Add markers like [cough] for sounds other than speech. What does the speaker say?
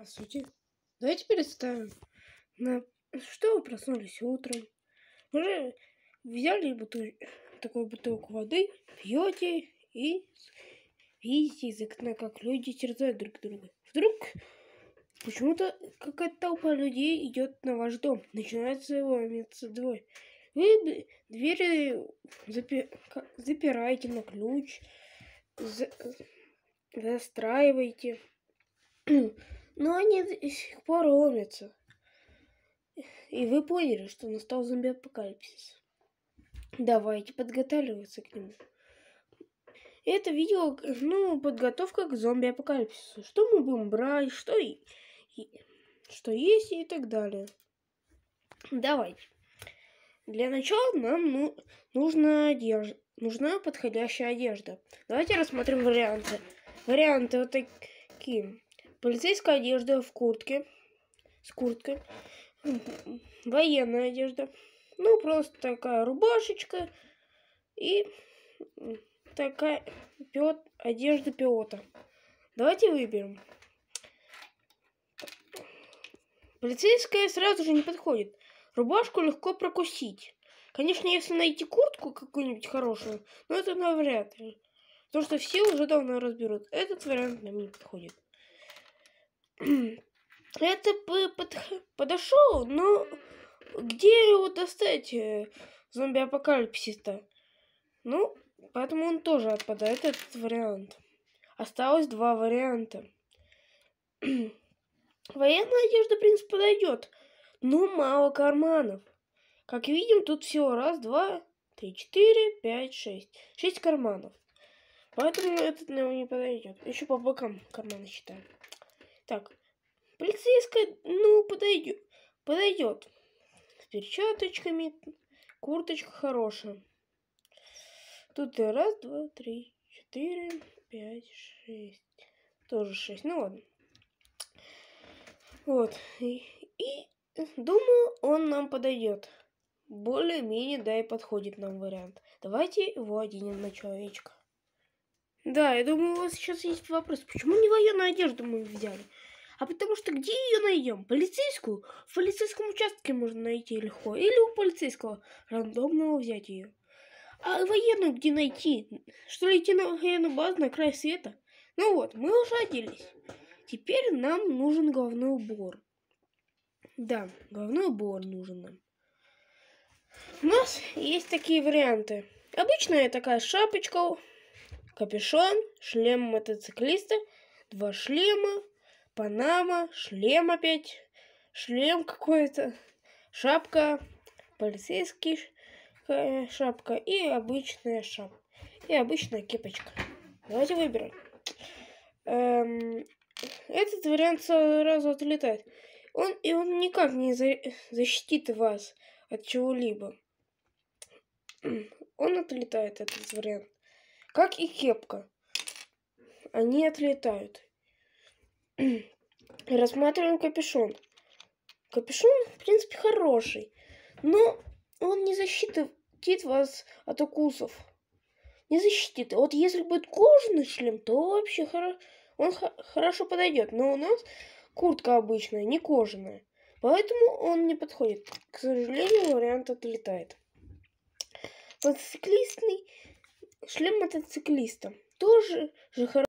Здравствуйте. Давайте представим, на что вы проснулись утром. Уже взяли бутыль, такую бутылку воды, пьете и видите из окна, как люди терзают друг друга. Вдруг почему-то какая-то толпа людей идет на ваш дом, начинается его ломиться двое. Вы двери запи запираете на ключ, за застраиваете но они до сих пор ломятся. И вы поняли, что настал зомби-апокалипсис. Давайте подготавливаться к нему. Это видео, ну, подготовка к зомби-апокалипсису. Что мы будем брать, что, и, и, что есть и так далее. Давайте. Для начала нам ну, нужна одежда. Нужна подходящая одежда. Давайте рассмотрим варианты. Варианты вот такие. Полицейская одежда в куртке. С курткой. Военная одежда. Ну, просто такая рубашечка. И такая пиот, одежда пилота. Давайте выберем. Полицейская сразу же не подходит. Рубашку легко прокусить. Конечно, если найти куртку какую-нибудь хорошую, но это навряд ли. Потому что все уже давно разберут. Этот вариант нам не подходит. [clears throat] это под, подошел, но где его достать, э, зомби-апокалипсиса? Ну, поэтому он тоже отпадает, этот вариант. Осталось два варианта. [clears throat] Военная одежда, в принципе, подойдет, но мало карманов. Как видим, тут всего раз, два, три, четыре, пять, шесть. Шесть карманов. Поэтому этот нам не подойдет. Еще по бокам карманы считаем. Так, полицейская, ну, подойдет. Подойдет. С перчаточками. Курточка хорошая. Тут и раз, два, три, четыре, пять, шесть. Тоже шесть. Ну ладно. Вот. И, и думаю, он нам подойдет. Более-менее, да, и подходит нам вариант. Давайте его оденем на человечка. Да, я думаю, у вас сейчас есть вопрос, почему не военную одежду мы взяли? А потому что где ее найдем? Полицейскую? В полицейском участке можно найти легко. Или у полицейского рандомного взять ее. А военную где найти? Что ли идти на военную базу на край света? Ну вот, мы уже оделись. Теперь нам нужен головной убор. Да, головной убор нужен нам. У нас есть такие варианты. Обычная такая шапочка, капюшон, шлем мотоциклиста, два шлема, панама, шлем опять, шлем какой-то, шапка, полицейский э, шапка и обычная шапка. И обычная кепочка. Давайте выберем. Эм, этот вариант сразу отлетает. Он, и он никак не за, защитит вас от чего-либо. Он отлетает, этот вариант как и кепка. Они отлетают. [clears throat] Рассматриваем капюшон. Капюшон, в принципе, хороший, но он не защитит вас от укусов. Не защитит. Вот если будет кожаный шлем, то вообще хоро... он хорошо подойдет. Но у нас куртка обычная, не кожаная. Поэтому он не подходит. К сожалению, вариант отлетает. Мотоциклистный Шлем мотоциклиста Тоже же хорошо.